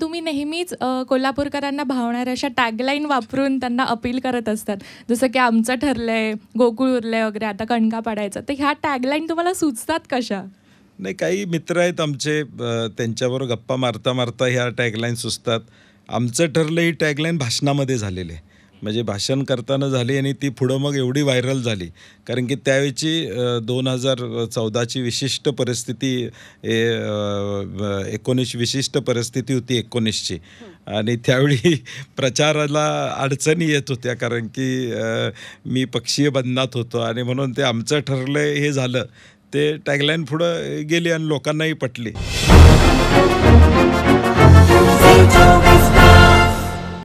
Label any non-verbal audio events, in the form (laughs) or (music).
तुम्ही नेहमीच कोल्हापूरकरांना भावणाऱ्या अशा टॅगलाईन वापरून त्यांना अपील करत असतात जसं की आमचं ठरलं आहे गोकुळ उरलंय वगैरे आता कणका पाडायचा तर ह्या टॅगलाईन तुम्हाला सुचतात कशा नाही काही मित्र आहेत आमचे त्यांच्याबरोबर गप्पा मारता मारता ह्या टॅगलाईन सुचतात आमचं ठरलं ही टॅगलाईन भाषणामध्ये झालेले आहे म्हणजे भाषण करताना झाली आणि ती पुढं मग एवढी व्हायरल झाली कारण की त्यावेळीची दोन हजार चौदाची विशिष्ट परिस्थिती एकोणीस विशिष्ट परिस्थिती होती एकोणीसची आणि त्यावेळी (laughs) प्रचाराला अडचणी येत होत्या कारण की मी पक्षीय बंधनात होतो आणि म्हणून ते आमचं ठरलं हे झालं ते टॅगलाईन पुढं गेली आणि लोकांनाही पटली